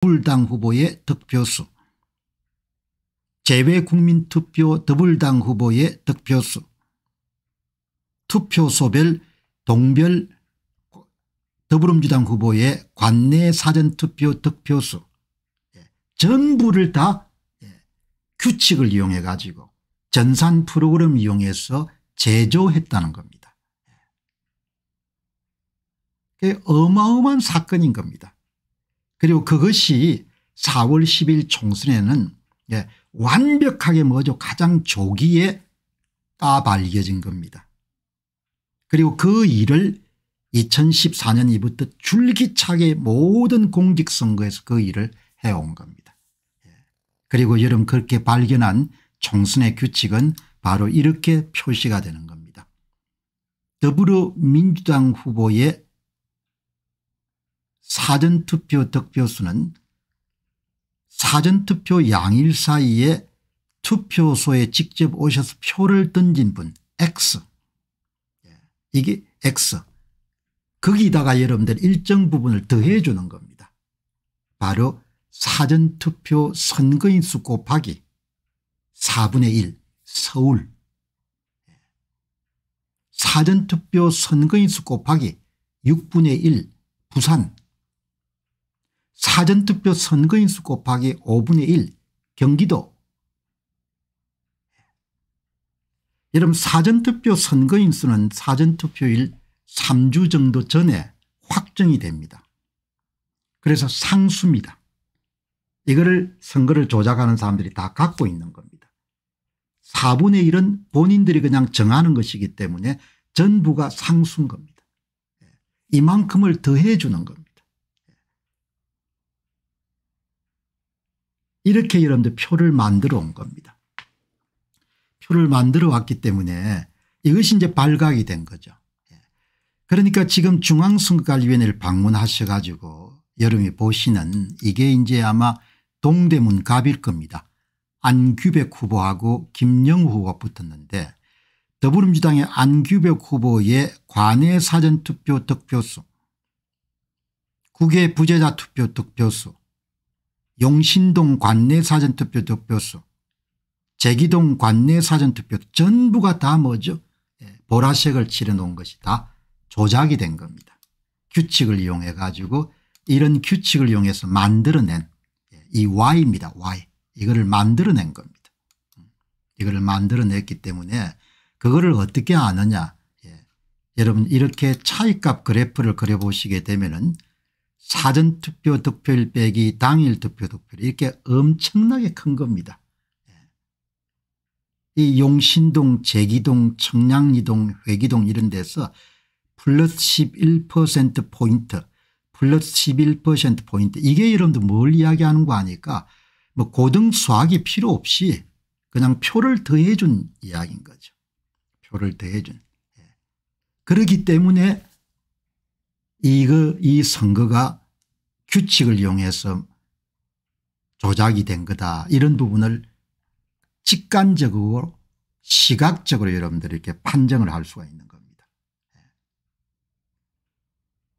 더불당 후보의 득표수 재외국민투표 더불당 후보의 득표수 투표소별 동별 더불어민주당 후보의 관내 사전투표 득표수 예, 전부를 다 예, 규칙을 이용해 가지고 전산 프로그램 이용해서 제조했다는 겁니다. 예. 어마어마한 사건인 겁니다. 그리고 그것이 4월 10일 총선에는 예, 완벽하게 뭐죠 가장 조기에 따 발겨진 겁니다. 그리고 그 일을 2014년 이부터 줄기차게 모든 공직선거에서 그 일을 해온 겁니다. 예. 그리고 여러분 그렇게 발견한 총선의 규칙은 바로 이렇게 표시가 되는 겁니다. 더불어민주당 후보의 사전투표 득표수는 사전투표 양일 사이에 투표소에 직접 오셔서 표를 던진 분 X 예, 이게 X 거기다가 여러분들 일정 부분을 더해 주는 겁니다. 바로 사전투표 선거인수 곱하기 4분의 1 서울 예, 사전투표 선거인수 곱하기 6분의 1 부산 사전투표 선거인수 곱하기 5분의 1 경기도 여러분 사전투표 선거인수는 사전투표일 3주 정도 전에 확정이 됩니다. 그래서 상수입니다. 이거를 선거를 조작하는 사람들이 다 갖고 있는 겁니다. 4분의 1은 본인들이 그냥 정하는 것이기 때문에 전부가 상수인 겁니다. 예. 이만큼을 더해 주는 겁니다. 이렇게 여러분들 표를 만들어 온 겁니다. 표를 만들어 왔기 때문에 이것이 이제 발각이 된 거죠. 예. 그러니까 지금 중앙선거관리위원회를 방문하셔 가지고 여러분이 보시는 이게 이제 아마 동대문 갑일 겁니다. 안규백 후보하고 김영우 후보가 붙었는데 더불어민주당의 안규백 후보의 관외 사전투표 득표수 국외 부재자 투표 득표수 용신동 관내 사전투표 득표수 제기동 관내 사전투표 전부가 다 뭐죠 예, 보라색을 칠해놓은 것이 다 조작이 된 겁니다. 규칙을 이용해 가지고 이런 규칙을 이용해서 만들어낸 예, 이 Y입니다. Y. 이거를 만들어낸 겁니다. 이거를 만들어냈기 때문에 그거를 어떻게 아느냐. 예. 여러분 이렇게 차이값 그래프를 그려보시게 되면 은 사전투표 득표율 빼기 당일 투표 득표율 이렇게 엄청나게 큰 겁니다. 예. 이 용신동 제기동 청량리동 회기동 이런 데서 플러스 11%포인트 플러스 11%포인트 이게 여러분들 뭘 이야기하는 거 아니까 뭐 고등 수학이 필요 없이 그냥 표를 더해 준 이야기인 거죠. 표를 더해 준. 예. 그렇기 때문에 이거 이 선거가 규칙을 이용해서 조작이 된 거다 이런 부분을 직관적으로 시각적으로 여러분들에게 판정을 할 수가 있는 겁니다. 예.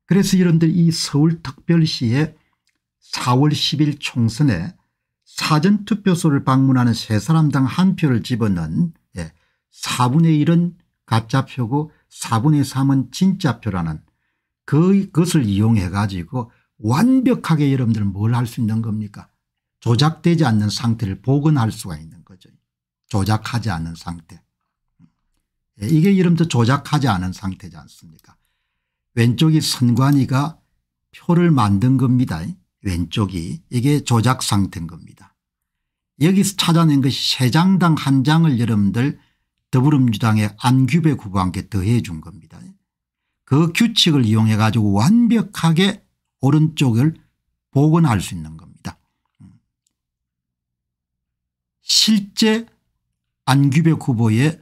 그래서 여러분들 이 서울특별시의 4월 10일 총선에 사전투표소를 방문하는 세 사람당 한 표를 집어넣은 4분의 예, 1은 가짜표고 4분의 3은 진짜표라는 그, 것을 이용해 가지고 완벽하게 여러분들 은뭘 할 수 있는 겁니까 조작되지 않는 상태를 복원할 수가 있는 거죠. 조작하지 않은 상태. 예, 이게 여러분들 조작하지 않은 상태지 않습니까 왼쪽이 선관위가 표를 만든 겁니다. 왼쪽이 이게 조작 상태인 겁니다. 여기서 찾아낸 것이 세 장당 한 장을 여러분들 더불어민주당의 안규배 후보한테 더해 준 겁니다. 그 규칙을 이용해 가지고 완벽하게 오른쪽을 복원할 수 있는 겁니다. 실제 안규백 후보의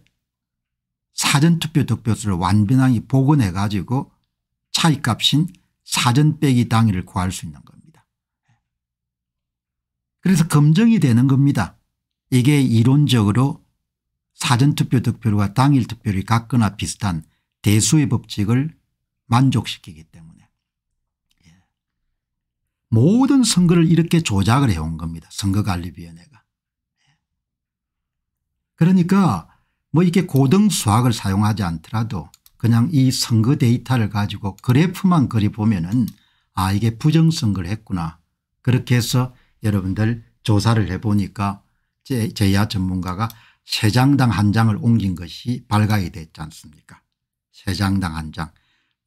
사전투표 득표수를 완변하게 복원해 가지고 차이값인 사전 빼기 당일을 구할 수 있는 겁니다. 그래서 검증이 되는 겁니다. 이게 이론적으로 사전투표 득표율과 당일 투표율이 같거나 비슷한 대수의 법칙을 만족시키기 때문에 모든 선거를 이렇게 조작을 해온 겁니다. 선거관리위원회가. 그러니까 뭐 이렇게 고등 수학을 사용하지 않더라도 그냥 이 선거 데이터를 가지고 그래프만 그리 보면은 아 이게 부정선거를 했구나. 그렇게 해서 여러분들 조사를 해보니까 제야 전문가가 세 장당 한 장을 옮긴 것이 발각이 됐지 않습니까 세 장당 한 장.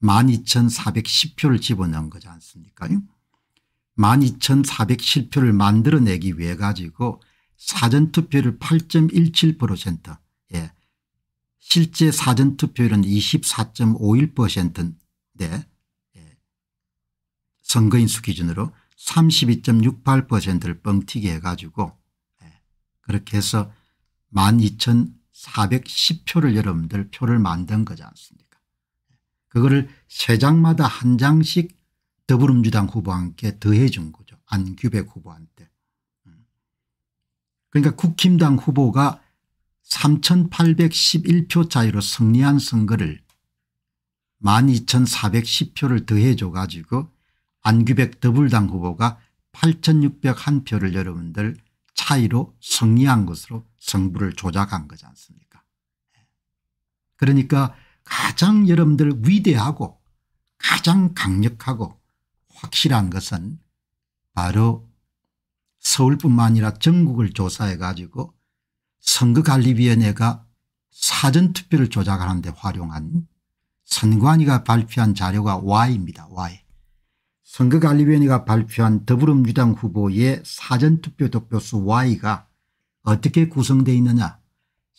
12,410표를 집어넣은 거지 않습니까 12,407표를 만들어내기 위해 가지고 사전투표율 8.17% 예. 실제 사전투표율은 2 4 5 1 네. 예. 선거인 수 기준으로 32.68%를 뻥튀기 해가지고 예. 그렇게 해서 12,410표를 여러분들 표를 만든 거지 않습니까 그거를 세 장마다 한 장씩 더불어민주당 후보한테 더해준 거죠. 안규백 후보한테. 음. 그러니까 국힘당 후보가 3811표 차이로 승리한 선거를 12410표를 더해줘 가지고 안규백 더불당 후보가 8601표를 여러분들 차이로 승리한 것으로 성부를 조작한 거지 않습니까 예. 그러니까 가장 여러분들 위대하고 가장 강력하고 확실한 것은 바로 서울뿐만 아니라 전국을 조사해 가지고 선거관리위원회가 사전투표를 조작하는 데 활용한 선관위가 발표한 자료가 Y입니다. Y. 선거관리위원회가 발표한 더불어민주당 후보의 사전투표 득표수 Y가 어떻게 구성되어 있느냐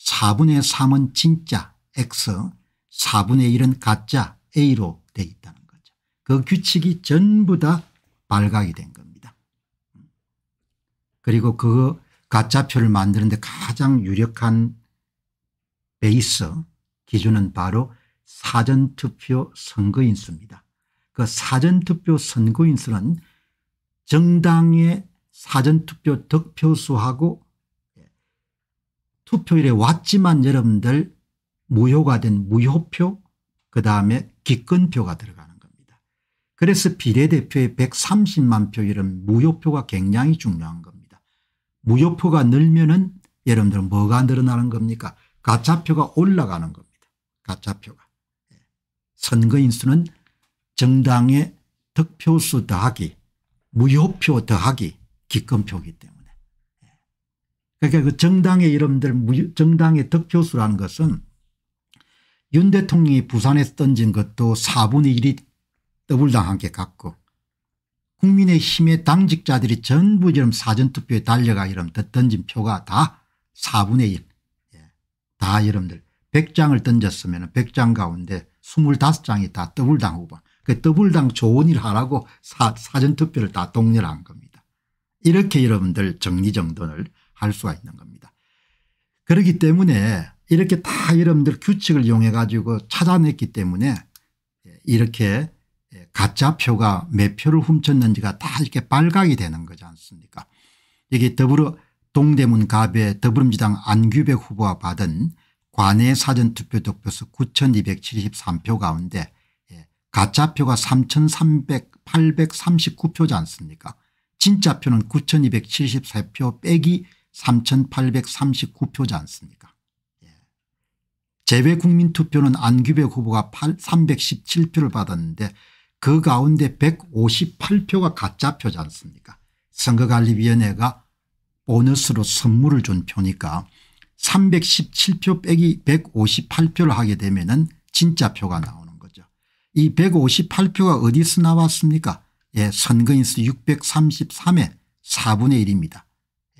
4분의 3은 진짜 X 4분의 1은 가짜 A로 되어 있다는 그 규칙이 전부 다 발각이 된 겁니다. 그리고 그 가짜표를 만드는데 가장 유력한 베이스 기준은 바로 사전투표 선거인수입니다. 그 사전투표 선거인수는 정당의 사전투표 득표수하고 투표일에 왔지만 여러분들 무효가 된 무효표 그다음에 기권표가 들어가 그래서 비례대표의 130만 표 이런 무효표가 굉장히 중요한 겁니다. 무효표가 늘면 은 여러분들은 뭐가 늘어나는 겁니까 가짜표가 올라가는 겁니다. 가짜표가. 예. 선거인수는 정당의 득표수 더하기 무효표 더하기 기권표이기 때문에. 예. 그러니까 그 정당의 이름들 정당의 득표수라는 것은 윤 대통령이 부산에서 던진 것도 4분의 1이 더불당한 게 같고 국민의힘의 당직자들이 전부 지금 사전투표에 달려가 이름 던진 표가 다 4분의 1. 예. 다 여러분들 100장을 던졌으면 100장 가운데 25장이 다 더블당 후보. 그 더블당 좋은 일 하라고 사, 사전투표를 다 동렬한 겁니다. 이렇게 여러분들 정리정돈을 할 수가 있는 겁니다. 그렇기 때문에 이렇게 다 여러분들 규칙을 이용해 가지고 찾아냈기 때문에 이렇게 가짜 표가 몇 표를 훔쳤는지가 다 이렇게 발각이 되는 거지 않습니까 여기 더불어 동대문 갑의 더불어민주당 안규백 후보가 받은 관내 사전투표 득표수 9273표 가운데 예, 가짜표가 3839표지 않습니까 진짜표는 9273표 빼기 3839표지 않습니까 예. 재외국민투표는 안규백 후보가 317표를 받았는데 그 가운데 158표가 가짜표지 않습니까 선거관리위원회가 보너스로 선물을 준 표니까 317표 빼기 158표를 하게 되면 은 진짜 표가 나오는 거죠. 이 158표가 어디서 나왔습니까 예, 선거인수 633의 4분의 1입니다.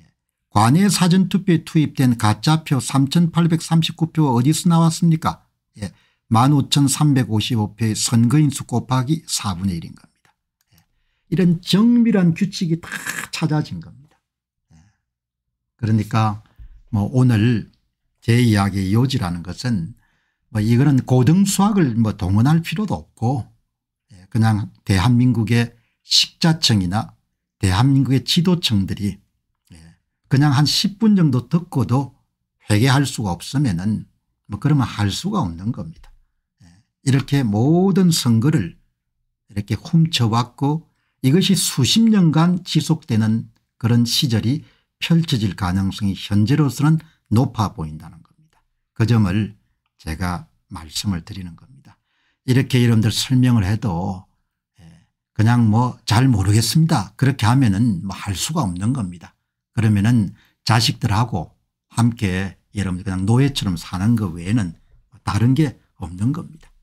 예, 관외 사전투표에 투입된 가짜표 3839표가 어디서 나왔습니까 예, 15,355표의 선거인수 곱하기 4분의 1인 겁니다. 예. 이런 정밀한 규칙이 다 찾아진 겁니다. 예. 그러니까 뭐 오늘 제 이야기의 요지라는 것은 뭐 이거는 고등수학을 뭐 동원할 필요도 없고 예, 그냥 대한민국의 식자층이나 대한민국의 지도층들이 그냥 한 10분 정도 듣고도 회개할 수가 없으면은 뭐 그러면 할 수가 없는 겁니다. 이렇게 모든 선거를 이렇게 훔쳐왔고 이것이 수십 년간 지속되는 그런 시절이 펼쳐질 가능성이 현재로서는 높아 보인다는 겁니다. 그 점을 제가 말씀을 드리는 겁니다. 이렇게 여러분들 설명을 해도 예, 그냥 뭐 잘 모르겠습니다. 그렇게 하면은 뭐 할 수가 없는 겁니다. 그러면은 자식들하고 함께 여러분들 그냥 노예처럼 사는 것 외에는 다른 게 없는 겁니다.